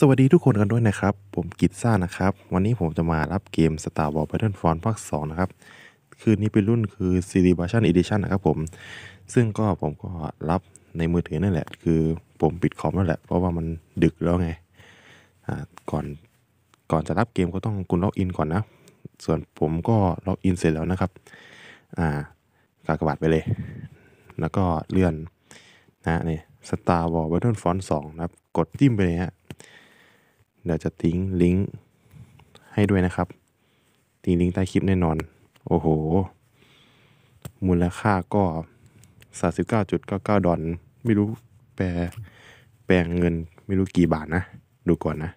สวัสดีทุกคนกันด้วยนะครับ ผมกิตซ่านะครับ วันนี้ผมจะมารับเกม Star Wars Battlefront ภาค2นะครับ คืนนี้เป็นรุ่นคือ Celebration Edition นะครับผม ซึ่งก็ผมก็รับในมือถือนั่นแหละ คือผมปิดคอมแล้วแหละ เพราะว่ามันดึกแล้วไง อ่า ก่อน ก่อนจะรับเกมก็ต้องคุณล็อกอินก่อนนะ ส่วนผมก็ล็อกอินเสร็จแล้วนะครับ อ่า กากบาดไปเลย แล้วก็เลื่อน นะนี่ Star Wars Battlefront 2นะครับ กดจิ้มไปเลยฮะเดี๋ยวจะทิ้งลิงก์ให้ด้วยนะครับทิ้งลิงก์ใต้คลิปแน่นอน โอ้โห มูลค่าก็้9 9 9ดอลไม่รู้แปล แปลงเงินไม่รู้กี่บาทนะ ดูก่อนนะ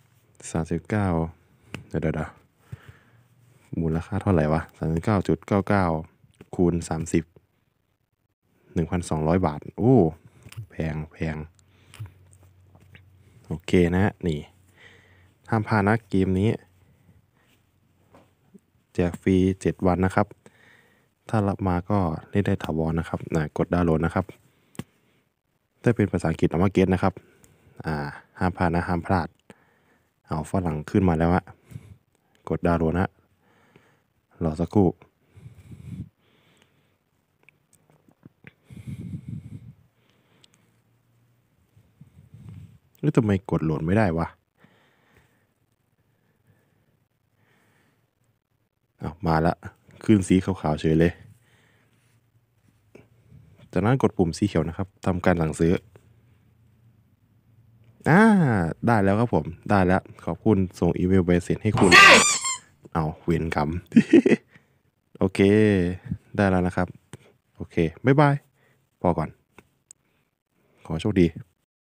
39เดี๋ยวเดี๋ยวมูลค่าเท่าไหร่วะเ9 9 9 คูณ 30 1,200 บาท โอ้ แพงแพงนะฮะนี่ ห้ามพลาดนะเกมนี้แจกฟรี 7 วันนะครับ ถ้ารับมาก็เล่นได้ถาวรนนะครับนะกดดาวน์โหลดนะครับถ้าเป็นภาษาอังกฤษเอามาเกตนะครับอ่าห้ามพลาดนะห้ามพลาด เอาฝรั่งขึ้นมาแล้วฮะกดดาวน์โหลดนะรอสักครู่แล้วทำไมกดโหลดไม่ได้วะอามาละขึ้นสีขาวๆเฉยเลย จากนั้นกดปุ่มสีเขียวนะครับทำการสั่งซื้ออ่าได้แล้วครับผมได้แล้ว ขอบคุณ ส่งอีเมลไปเซ็นให้คุณ เอาเวียนกรรมโอเคได้แล้วนะครับ โอเค บ๊ายบาย พอก่อน ขอโชคดี